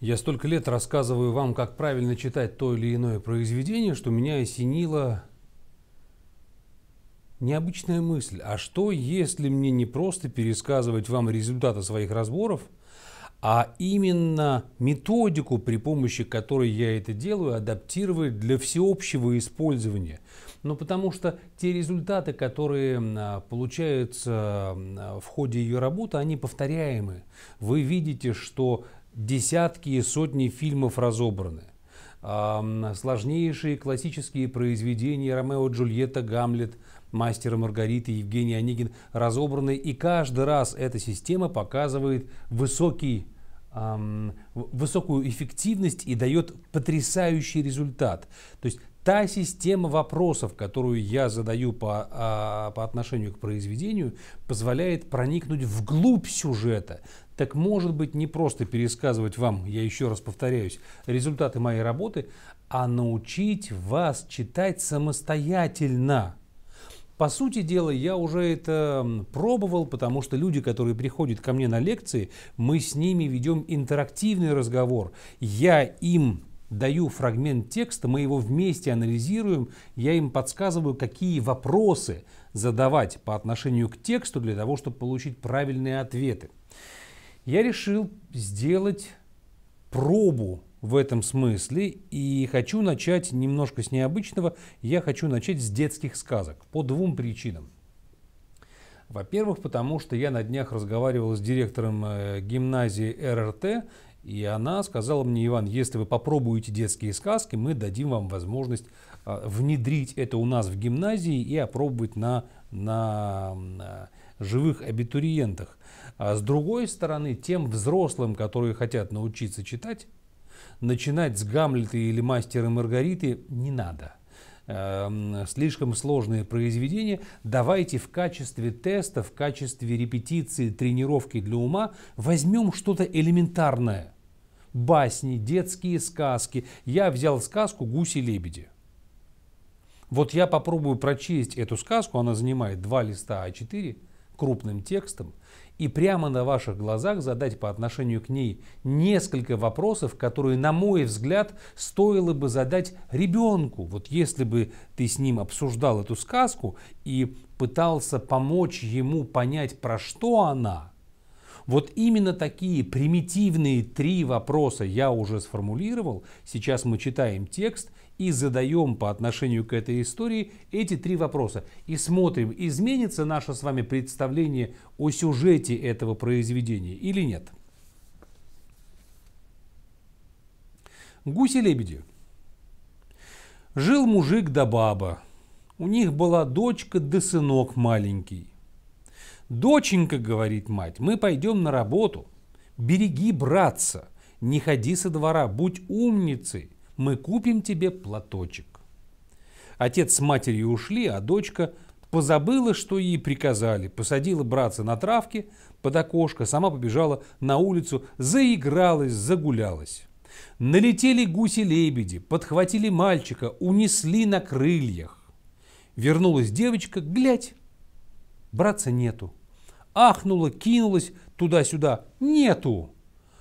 Я столько лет рассказываю вам, как правильно читать то или иное произведение, что меня осенила необычная мысль. А что, если мне не просто пересказывать вам результаты своих разборов, а именно методику, при помощи которой я это делаю, адаптировать для всеобщего использования? Ну, потому что те результаты, которые а, получаются а, в ходе ее работы, они повторяемы. Вы видите, что десятки и сотни фильмов разобраны. Сложнейшие классические произведения Ромео Джульетта, Гамлет, Мастера Маргариты, Маргарита, Евгений Онегин разобраны. И каждый раз эта система показывает высокий высокую эффективность и дает потрясающий результат. То есть та система вопросов, которую я задаю по, а, по отношению к произведению, позволяет проникнуть вглубь сюжета, так может быть не просто пересказывать вам, я еще раз повторяюсь, результаты моей работы, а научить вас читать самостоятельно. По сути дела, я уже это пробовал, потому что люди, которые приходят ко мне на лекции, мы с ними ведем интерактивный разговор. Я им даю фрагмент текста, мы его вместе анализируем, я им подсказываю, какие вопросы задавать по отношению к тексту для того, чтобы получить правильные ответы я решил сделать пробу в этом смысле и хочу начать немножко с необычного. Я хочу начать с детских сказок по двум причинам. Во-первых, потому что я на днях разговаривал с директором э, гимназии РРТ, и она сказала мне, Иван, если вы попробуете детские сказки, мы дадим вам возможность а, внедрить это у нас в гимназии и опробовать на, на, на живых абитуриентах. А с другой стороны, тем взрослым, которые хотят научиться читать, начинать с Гамлета или Мастера и Маргариты не надо. Эм, слишком сложные произведения давайте в качестве теста, в качестве репетиции, тренировки для ума возьмем что-то элементарное. Басни, детские сказки. Я взял сказку «Гуси-лебеди». Вот я попробую прочесть эту сказку, она занимает два листа А4, крупным текстом и прямо на ваших глазах задать по отношению к ней несколько вопросов, которые, на мой взгляд, стоило бы задать ребенку. Вот если бы ты с ним обсуждал эту сказку и пытался помочь ему понять, про что она, вот именно такие примитивные три вопроса я уже сформулировал. Сейчас мы читаем текст, и задаем по отношению к этой истории эти три вопроса. И смотрим, изменится наше с вами представление о сюжете этого произведения или нет. Гуси-лебеди. Жил мужик да баба. У них была дочка да сынок маленький. «Доченька, — говорит мать, — мы пойдем на работу. Береги, братца, не ходи со двора, будь умницей мы купим тебе платочек. Отец с матерью ушли, а дочка позабыла, что ей приказали, посадила братца на травке под окошко, сама побежала на улицу, заигралась, загулялась. Налетели гуси-лебеди, подхватили мальчика, унесли на крыльях. Вернулась девочка, глядь, братца нету. Ахнула, кинулась туда-сюда, нету.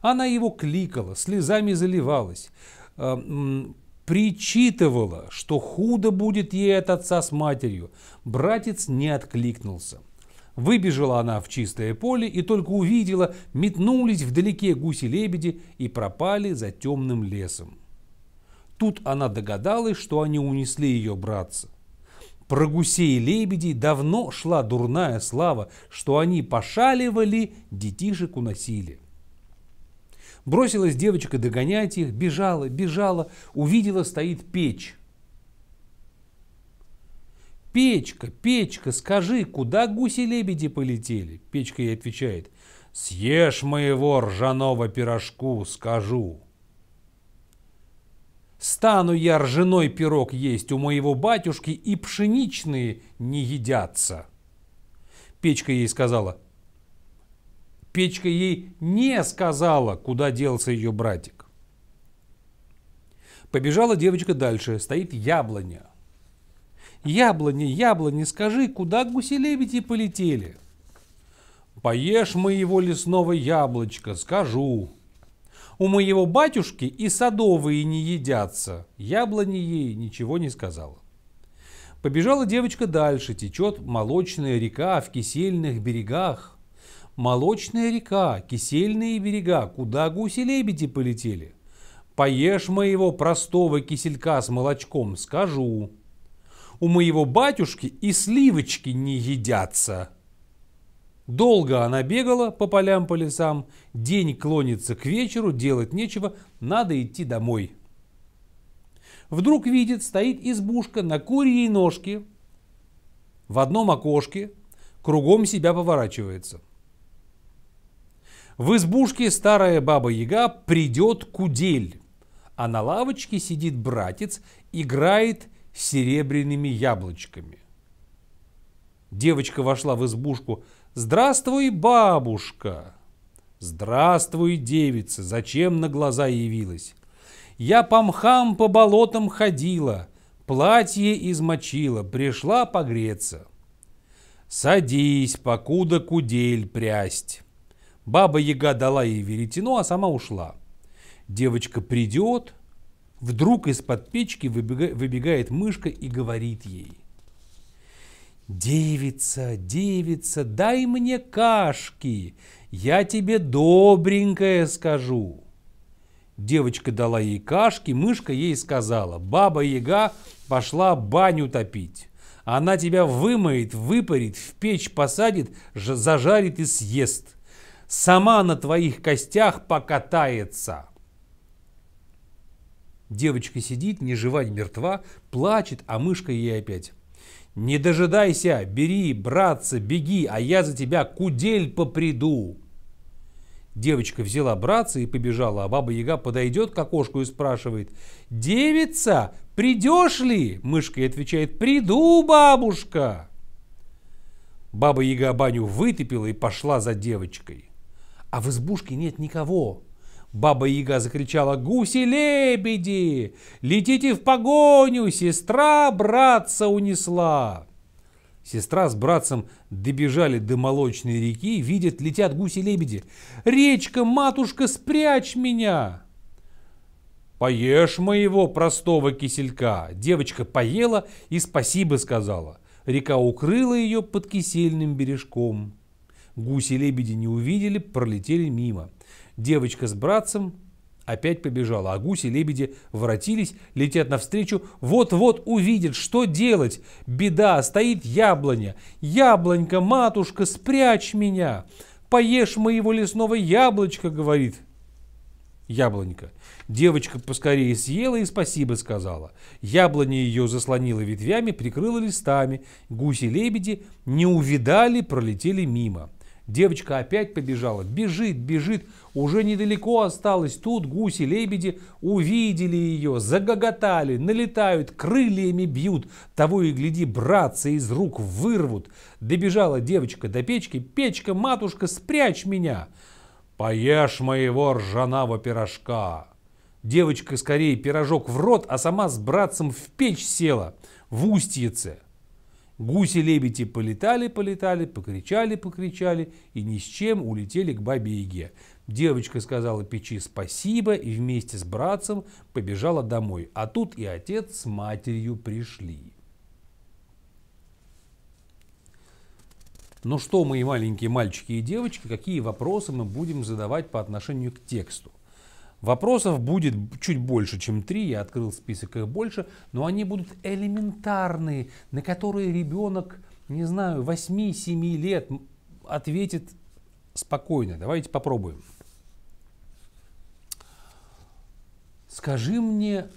Она его кликала, слезами заливалась причитывала, что худо будет ей от отца с матерью, братец не откликнулся. Выбежала она в чистое поле и только увидела, метнулись вдалеке гуси-лебеди и пропали за темным лесом. Тут она догадалась, что они унесли ее братца. Про гусей и лебедей давно шла дурная слава, что они пошаливали, детишек уносили. Бросилась девочка догонять их, бежала, бежала, увидела, стоит печь. «Печка, печка, скажи, куда гуси-лебеди полетели?» Печка ей отвечает. «Съешь моего ржаного пирожку, скажу». «Стану я ржаной пирог есть у моего батюшки, и пшеничные не едятся». Печка ей сказала, Печка ей не сказала, куда делся ее братик. Побежала девочка дальше, стоит яблоня. «Яблоня, яблоня, скажи, куда гуси-лебеди полетели?» «Поешь моего лесного яблочка, скажу». «У моего батюшки и садовые не едятся». Яблоня ей ничего не сказала. Побежала девочка дальше, течет молочная река в кисельных берегах. Молочная река, кисельные берега, куда гуси-лебеди полетели? Поешь моего простого киселька с молочком, скажу. У моего батюшки и сливочки не едятся. Долго она бегала по полям, по лесам. День клонится к вечеру, делать нечего, надо идти домой. Вдруг видит, стоит избушка на курьей ножке, в одном окошке, кругом себя поворачивается – в избушке старая баба Яга придет кудель, а на лавочке сидит братец, играет серебряными яблочками. Девочка вошла в избушку. «Здравствуй, бабушка!» «Здравствуй, девица! Зачем на глаза явилась?» «Я по мхам, по болотам ходила, платье измочила, пришла погреться». «Садись, покуда кудель прясть!» Баба Яга дала ей веретено, а сама ушла. Девочка придет, вдруг из-под печки выбегает мышка и говорит ей. «Девица, девица, дай мне кашки, я тебе добренькое скажу». Девочка дала ей кашки, мышка ей сказала, «Баба Яга пошла баню топить. Она тебя вымоет, выпарит, в печь посадит, зажарит и съест сама на твоих костях покатается. Девочка сидит, не жива, не мертва, плачет, а мышка ей опять. «Не дожидайся, бери, братца, беги, а я за тебя кудель поприду!» Девочка взяла братца и побежала, а баба-яга подойдет к окошку и спрашивает. «Девица, придешь ли?» Мышка ей отвечает. «Приду, бабушка!» Баба-яга баню вытопила и пошла за девочкой а в избушке нет никого. Баба-яга закричала «Гуси-лебеди! Летите в погоню! Сестра братца унесла!» Сестра с братцем добежали до молочной реки, видят, летят гуси-лебеди. «Речка, матушка, спрячь меня!» «Поешь моего простого киселька!» Девочка поела и спасибо сказала. Река укрыла ее под кисельным бережком. Гуси-лебеди не увидели, пролетели мимо. Девочка с братцем опять побежала, а гуси-лебеди воротились, летят навстречу, вот-вот увидят, что делать. Беда, стоит яблоня. Яблонька, матушка, спрячь меня. Поешь моего лесного яблочка, говорит яблонька. Девочка поскорее съела и спасибо сказала. Яблоня ее заслонила ветвями, прикрыла листами. Гуси-лебеди не увидали, пролетели мимо. Девочка опять побежала, бежит, бежит, уже недалеко осталось. Тут гуси-лебеди увидели ее, загоготали, налетают, крыльями бьют. Того и гляди, братцы из рук вырвут. Добежала девочка до печки. «Печка, матушка, спрячь меня!» «Поешь моего ржаного пирожка!» Девочка скорее пирожок в рот, а сама с братцем в печь села, в устьице. Гуси-лебеди полетали-полетали, покричали-покричали и ни с чем улетели к бабе Яге. Девочка сказала печи спасибо и вместе с братцем побежала домой. А тут и отец с матерью пришли. Ну что, мои маленькие мальчики и девочки, какие вопросы мы будем задавать по отношению к тексту? Вопросов будет чуть больше, чем три, я открыл список их больше, но они будут элементарные, на которые ребенок, не знаю, 8-7 лет ответит спокойно. Давайте попробуем. Скажи мне,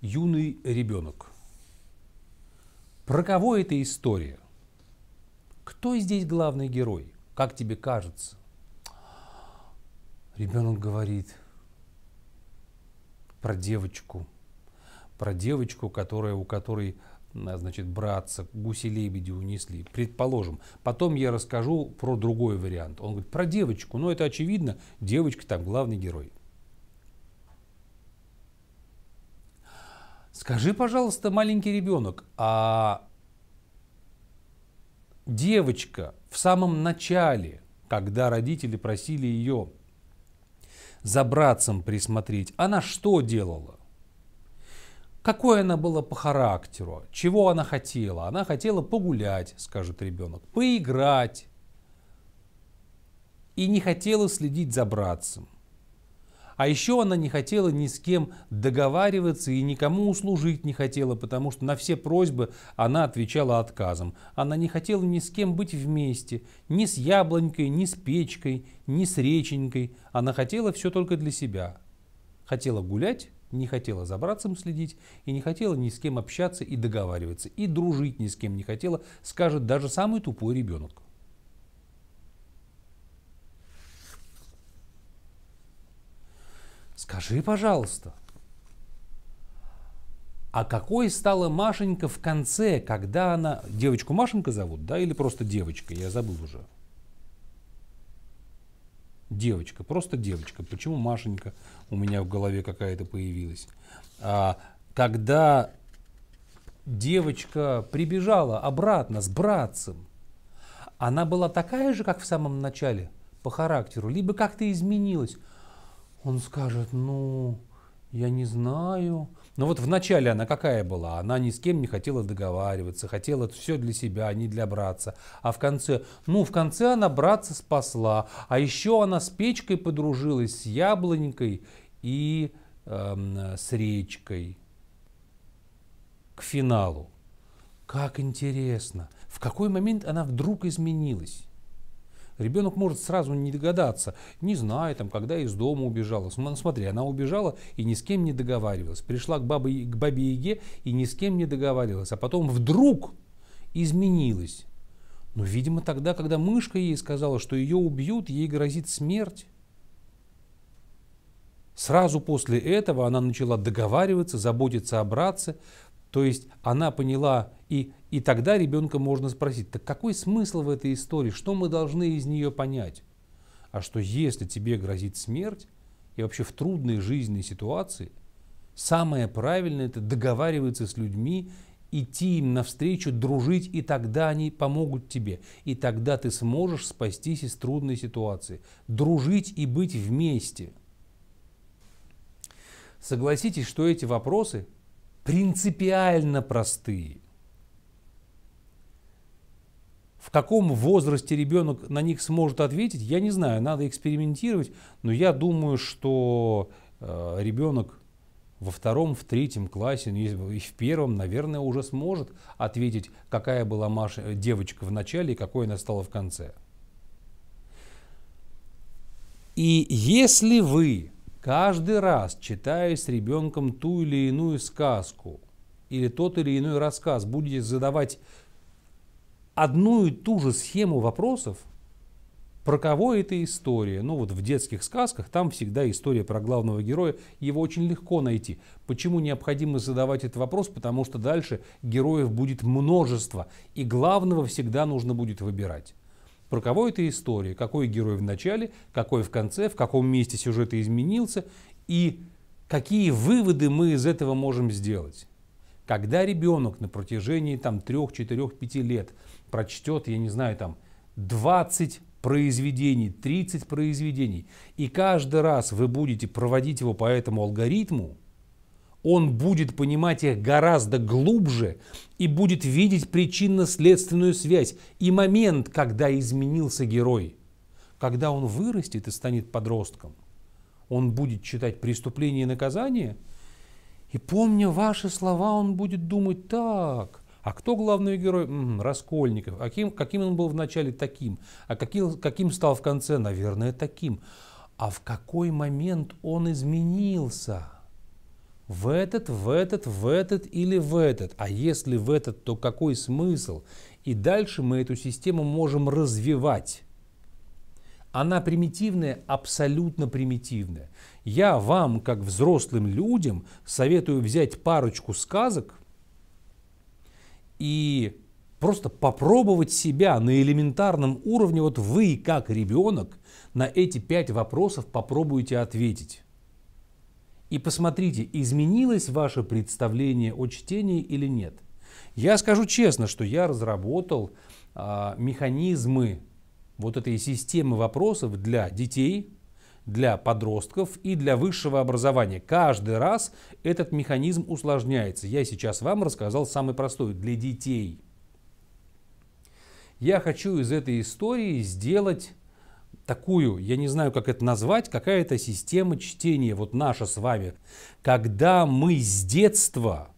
юный ребенок, про кого эта история? Кто здесь главный герой? Как тебе кажется? Ребенок говорит про девочку, про девочку, которая, у которой а, значит, братца, гуси-лебеди унесли, предположим. Потом я расскажу про другой вариант. Он говорит, про девочку, ну это очевидно, девочка там главный герой. Скажи, пожалуйста, маленький ребенок, а девочка в самом начале, когда родители просили ее за братцем присмотреть, она что делала? Какой она была по характеру? Чего она хотела? Она хотела погулять, скажет ребенок, поиграть. И не хотела следить за братцем. А еще она не хотела ни с кем договариваться и никому услужить не хотела, потому что на все просьбы она отвечала отказом. Она не хотела ни с кем быть вместе, ни с яблонькой, ни с печкой, ни с реченькой. Она хотела все только для себя. Хотела гулять, не хотела за братцем следить и не хотела ни с кем общаться и договариваться, и дружить ни с кем не хотела, скажет даже самый тупой ребенок. Скажи, пожалуйста, а какой стала Машенька в конце, когда она... Девочку Машенька зовут, да, или просто девочка? Я забыл уже. Девочка, просто девочка. Почему Машенька у меня в голове какая-то появилась? А, когда девочка прибежала обратно с братцем, она была такая же, как в самом начале, по характеру, либо как-то изменилась он скажет, ну, я не знаю. Но вот вначале она какая была? Она ни с кем не хотела договариваться, хотела все для себя, а не для братца. А в конце, ну, в конце она братца спасла. А еще она с печкой подружилась, с яблонькой и эм, с речкой. К финалу. Как интересно, в какой момент она вдруг изменилась? Ребенок может сразу не догадаться, не зная, там, когда из дома убежала. Смотри, она убежала и ни с кем не договаривалась. Пришла к, бабе, к бабе Еге и ни с кем не договаривалась. А потом вдруг изменилась. Но, ну, видимо, тогда, когда мышка ей сказала, что ее убьют, ей грозит смерть. Сразу после этого она начала договариваться, заботиться о братце, то есть она поняла, и, и тогда ребенка можно спросить, так какой смысл в этой истории, что мы должны из нее понять? А что если тебе грозит смерть, и вообще в трудной жизненной ситуации, самое правильное это договариваться с людьми, идти им навстречу, дружить, и тогда они помогут тебе. И тогда ты сможешь спастись из трудной ситуации. Дружить и быть вместе. Согласитесь, что эти вопросы – принципиально простые. В каком возрасте ребенок на них сможет ответить, я не знаю, надо экспериментировать, но я думаю, что э, ребенок во втором, в третьем классе, ну и в первом, наверное, уже сможет ответить, какая была Маша, э, девочка в начале и какой она стала в конце. И если вы Каждый раз, читая с ребенком ту или иную сказку или тот или иной рассказ, будете задавать одну и ту же схему вопросов, про кого эта история? Ну вот в детских сказках там всегда история про главного героя, его очень легко найти. Почему необходимо задавать этот вопрос? Потому что дальше героев будет множество, и главного всегда нужно будет выбирать. Про кого эта история? Какой герой в начале, какой в конце, в каком месте сюжет изменился и какие выводы мы из этого можем сделать? Когда ребенок на протяжении там, 3, 4, 5 лет прочтет, я не знаю, там 20 произведений, 30 произведений, и каждый раз вы будете проводить его по этому алгоритму, он будет понимать их гораздо глубже и будет видеть причинно-следственную связь и момент, когда изменился герой. Когда он вырастет и станет подростком, он будет читать «Преступление и наказание», и помня ваши слова, он будет думать так. А кто главный герой? Раскольников. А каким, каким он был вначале таким? А каким, каким стал в конце? Наверное, таким. А в какой момент он изменился? в этот, в этот, в этот или в этот. А если в этот, то какой смысл? И дальше мы эту систему можем развивать. Она примитивная, абсолютно примитивная. Я вам, как взрослым людям, советую взять парочку сказок и просто попробовать себя на элементарном уровне. Вот вы, как ребенок, на эти пять вопросов попробуйте ответить. И посмотрите, изменилось ваше представление о чтении или нет. Я скажу честно, что я разработал а, механизмы вот этой системы вопросов для детей, для подростков и для высшего образования. Каждый раз этот механизм усложняется. Я сейчас вам рассказал самый простой для детей. Я хочу из этой истории сделать такую, я не знаю, как это назвать, какая-то система чтения, вот наша с вами, когда мы с детства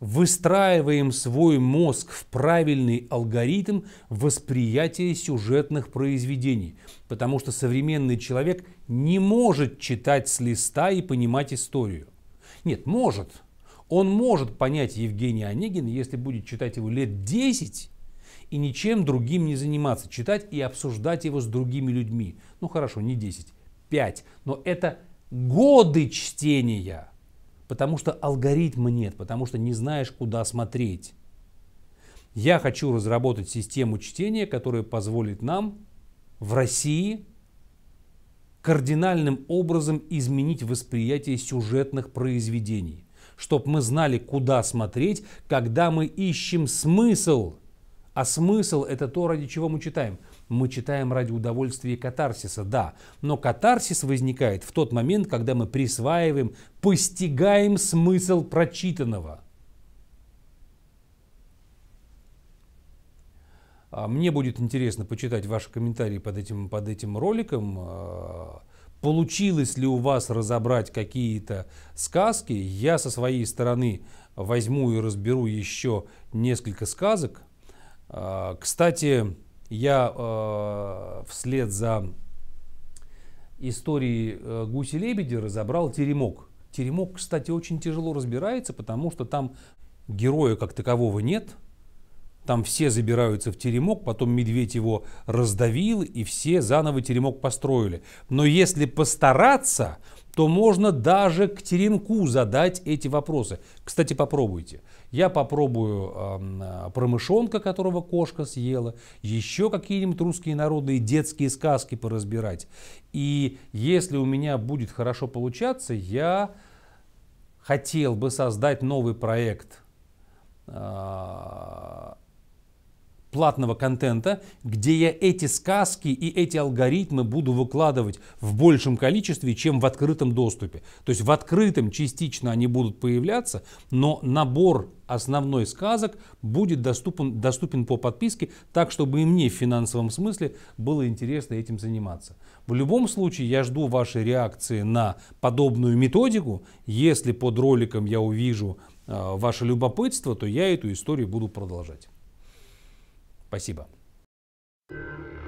выстраиваем свой мозг в правильный алгоритм восприятия сюжетных произведений, потому что современный человек не может читать с листа и понимать историю. Нет, может. Он может понять Евгения Онегина, если будет читать его лет 10, и ничем другим не заниматься, читать и обсуждать его с другими людьми. Ну хорошо, не 10, 5, но это годы чтения, потому что алгоритма нет, потому что не знаешь, куда смотреть. Я хочу разработать систему чтения, которая позволит нам в России кардинальным образом изменить восприятие сюжетных произведений, чтобы мы знали, куда смотреть, когда мы ищем смысл – а смысл – это то, ради чего мы читаем. Мы читаем ради удовольствия и катарсиса, да. Но катарсис возникает в тот момент, когда мы присваиваем, постигаем смысл прочитанного. А мне будет интересно почитать ваши комментарии под этим, под этим роликом. А, получилось ли у вас разобрать какие-то сказки? Я со своей стороны возьму и разберу еще несколько сказок – а, кстати, я а, вслед за историей а, гуси-лебеди разобрал теремок. Теремок, кстати, очень тяжело разбирается, потому что там героя как такового нет. Там все забираются в теремок, потом медведь его раздавил, и все заново теремок построили. Но если постараться, то можно даже к теремку задать эти вопросы. Кстати, попробуйте. Я попробую э, промышонка, которого кошка съела, еще какие-нибудь русские народные детские сказки поразбирать. И если у меня будет хорошо получаться, я хотел бы создать новый проект э, платного контента, где я эти сказки и эти алгоритмы буду выкладывать в большем количестве, чем в открытом доступе. То есть в открытом частично они будут появляться, но набор основной сказок будет доступен, доступен по подписке, так, чтобы и мне в финансовом смысле было интересно этим заниматься. В любом случае, я жду вашей реакции на подобную методику. Если под роликом я увижу э, ваше любопытство, то я эту историю буду продолжать. Спасибо. thank you